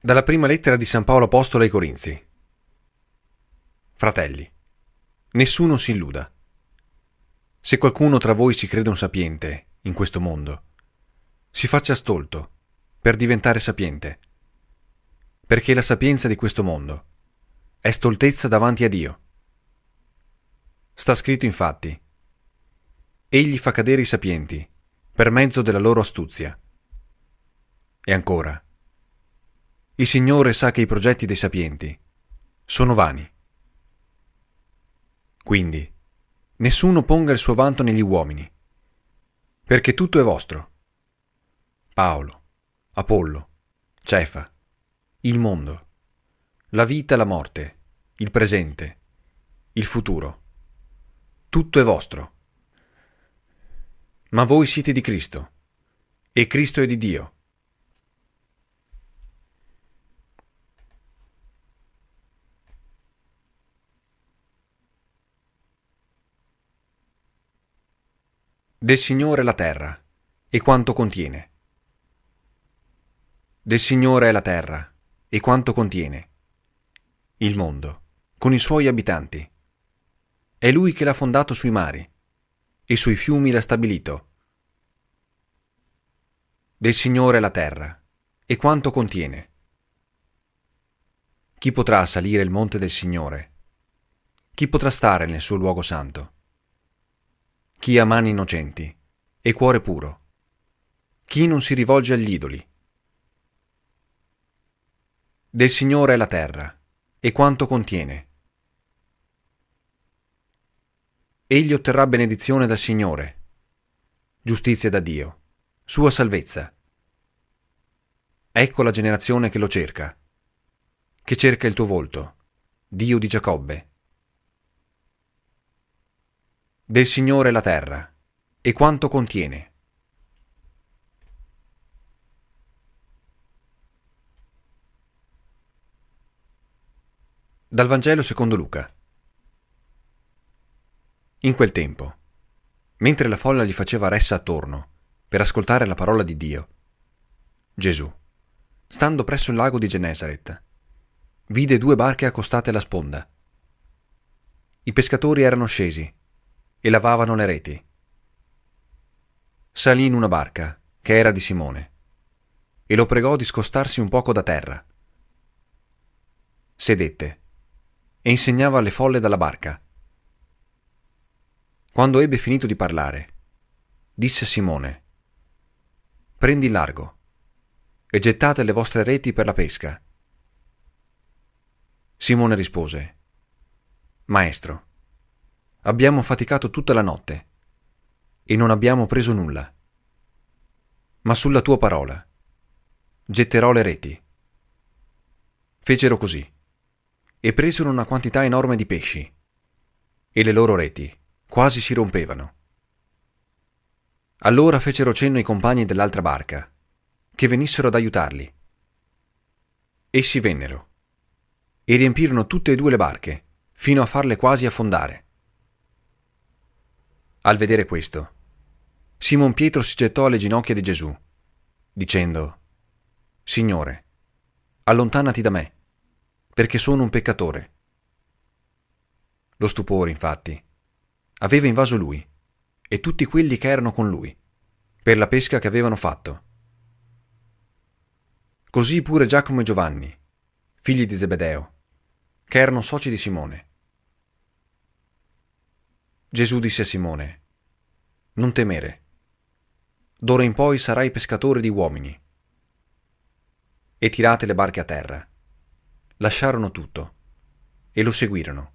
Dalla prima lettera di San Paolo Apostolo ai Corinzi. Fratelli, nessuno si illuda. Se qualcuno tra voi si crede un sapiente in questo mondo, si faccia stolto per diventare sapiente, perché la sapienza di questo mondo è stoltezza davanti a Dio. Sta scritto infatti, Egli fa cadere i sapienti per mezzo della loro astuzia. E ancora, il Signore sa che i progetti dei sapienti sono vani. Quindi, nessuno ponga il suo vanto negli uomini, perché tutto è vostro. Paolo, Apollo, Cefa, il mondo, la vita e la morte, il presente, il futuro. Tutto è vostro. Ma voi siete di Cristo, e Cristo è di Dio. Del Signore la terra e quanto contiene. Del Signore è la terra e quanto contiene. Il mondo, con i suoi abitanti. È Lui che l'ha fondato sui mari e sui fiumi l'ha stabilito. Del Signore è la terra e quanto contiene. Chi potrà salire il monte del Signore? Chi potrà stare nel suo luogo santo? chi ha mani innocenti e cuore puro, chi non si rivolge agli idoli. Del Signore è la terra e quanto contiene. Egli otterrà benedizione dal Signore, giustizia da Dio, sua salvezza. Ecco la generazione che lo cerca, che cerca il tuo volto, Dio di Giacobbe. Del Signore la terra e quanto contiene. Dal Vangelo secondo Luca. In quel tempo, mentre la folla gli faceva ressa attorno per ascoltare la parola di Dio, Gesù, stando presso il lago di Genesaret, vide due barche accostate alla sponda. I pescatori erano scesi e lavavano le reti. Salì in una barca, che era di Simone, e lo pregò di scostarsi un poco da terra. Sedette e insegnava alle folle dalla barca. Quando ebbe finito di parlare, disse a Simone, Prendi il largo e gettate le vostre reti per la pesca. Simone rispose, Maestro, Abbiamo faticato tutta la notte e non abbiamo preso nulla. Ma sulla tua parola getterò le reti. Fecero così e presero una quantità enorme di pesci e le loro reti quasi si rompevano. Allora fecero cenno i compagni dell'altra barca che venissero ad aiutarli. Essi vennero e riempirono tutte e due le barche fino a farle quasi affondare. Al vedere questo, Simon Pietro si gettò alle ginocchia di Gesù, dicendo, Signore, allontanati da me, perché sono un peccatore. Lo stupore, infatti, aveva invaso lui e tutti quelli che erano con lui, per la pesca che avevano fatto. Così pure Giacomo e Giovanni, figli di Zebedeo, che erano soci di Simone, Gesù disse a Simone, Non temere, d'ora in poi sarai pescatore di uomini. E tirate le barche a terra. Lasciarono tutto e lo seguirono.